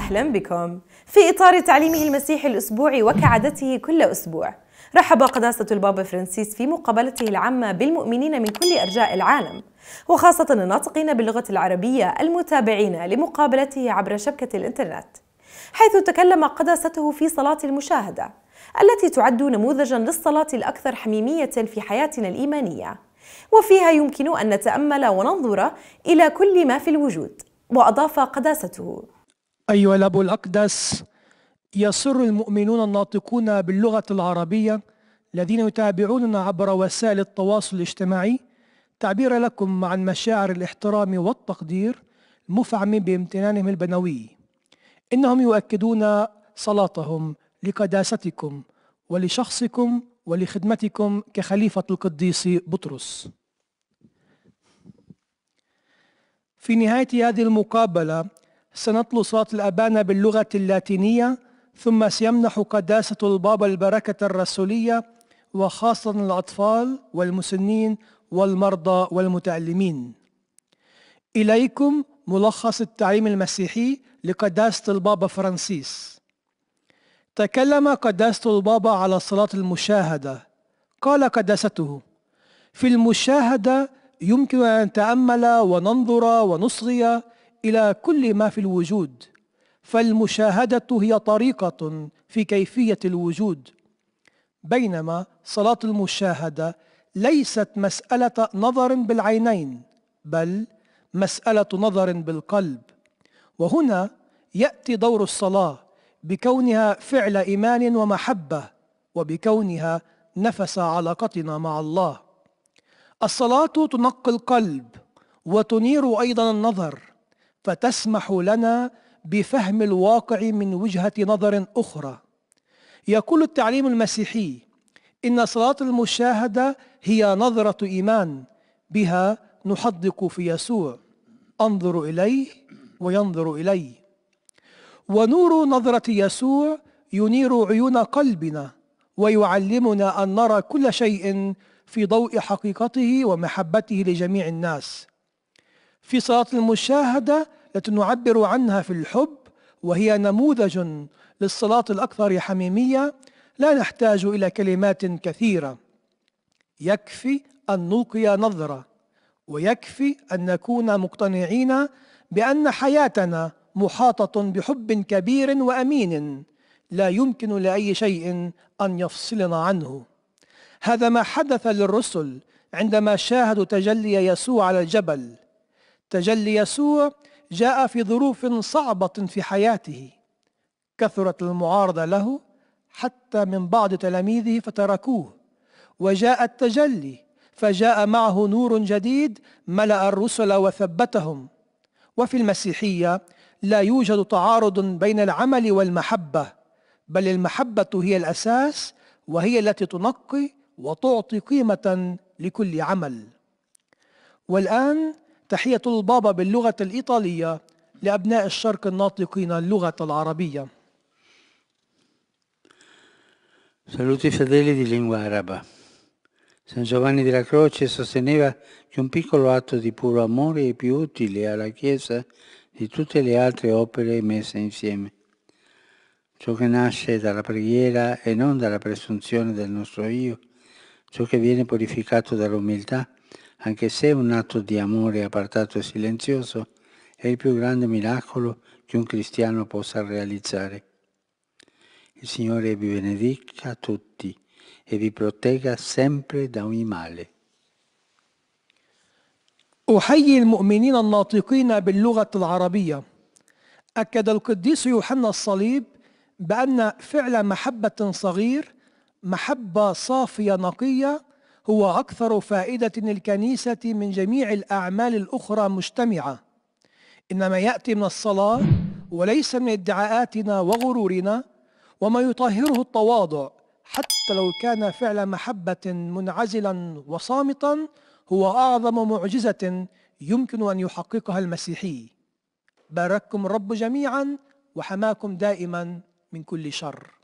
أهلا بكم في إطار تعليمه المسيحي الأسبوعي وكعادته كل أسبوع رحب قداسة البابا فرانسيس في مقابلته العامة بالمؤمنين من كل أرجاء العالم وخاصة الناطقين باللغة العربية المتابعين لمقابلته عبر شبكة الإنترنت حيث تكلم قداسته في صلاة المشاهدة التي تعد نموذجا للصلاة الأكثر حميمية في حياتنا الإيمانية وفيها يمكن أن نتأمل وننظر إلى كل ما في الوجود وأضاف قداسته أيها الأب الأقدس يسر المؤمنون الناطقون باللغة العربية الذين يتابعوننا عبر وسائل التواصل الاجتماعي تعبير لكم عن مشاعر الاحترام والتقدير المفعم بامتنانهم البنوي إنهم يؤكدون صلاتهم لقداستكم ولشخصكم ولخدمتكم كخليفة القديس بطرس في نهاية هذه المقابلة سنتلو صلاة الأبانة باللغة اللاتينية ثم سيمنح قداسة البابا البركة الرسولية وخاصة الأطفال والمسنين والمرضى والمتعلمين إليكم ملخص التعليم المسيحي لقداسة البابا فرانسيس تكلم قداسة البابا على صلاة المشاهدة قال قداسته في المشاهدة يمكن أن نتأمل وننظر ونصغي إلى كل ما في الوجود فالمشاهدة هي طريقة في كيفية الوجود بينما صلاة المشاهدة ليست مسألة نظر بالعينين بل مسألة نظر بالقلب وهنا يأتي دور الصلاة بكونها فعل إيمان ومحبة وبكونها نفس علاقتنا مع الله الصلاة تنقي القلب وتنير أيضا النظر فتسمح لنا بفهم الواقع من وجهة نظر أخرى يقول التعليم المسيحي إن صلاة المشاهدة هي نظرة إيمان بها نحدق في يسوع أنظر إليه وينظر إلي ونور نظرة يسوع ينير عيون قلبنا ويعلمنا أن نرى كل شيء في ضوء حقيقته ومحبته لجميع الناس في صلاة المشاهدة التي نعبر عنها في الحب وهي نموذج للصلاة الأكثر حميمية لا نحتاج إلى كلمات كثيرة يكفي أن نلقي نظرة ويكفي أن نكون مقتنعين بأن حياتنا محاطة بحب كبير وأمين لا يمكن لأي شيء أن يفصلنا عنه هذا ما حدث للرسل عندما شاهدوا تجلي يسوع على الجبل تجلي يسوع جاء في ظروف صعبة في حياته كثرت المعارضة له حتى من بعض تلاميذه فتركوه وجاء التجلي فجاء معه نور جديد ملأ الرسل وثبتهم وفي المسيحية لا يوجد تعارض بين العمل والمحبة بل المحبة هي الأساس وهي التي تنقي وتعطي قيمة لكل عمل والآن تحية البابا باللغة الإيطالية لأبناء الشرق الناطقين اللغة العربية Saluti i fedeli di lingua araba. San Giovanni della Croce sosteneva che un piccolo atto di puro amore è più utile alla Chiesa di tutte le altre opere messe insieme. Ciò che nasce dalla preghiera e non dalla presunzione del nostro io, ciò che viene purificato dall'umiltà anche se un atto di amore appartato e silenzioso, è il più grande miracolo che un cristiano possa realizzare. Il Signore vi benedica tutti e vi protegga sempre da ogni male. أحيي المؤمنين الناطقين باللغة العربية أكد القديس يوحنا الصليب بأن فعل محبة صغير محبة صافية نقية هو أكثر فائدة للكنيسه من جميع الأعمال الأخرى مجتمعة إنما يأتي من الصلاة وليس من ادعاءاتنا وغرورنا وما يطهره التواضع حتى لو كان فعل محبة منعزلا وصامتا هو أعظم معجزة يمكن أن يحققها المسيحي بارككم الرب جميعا وحماكم دائما من كل شر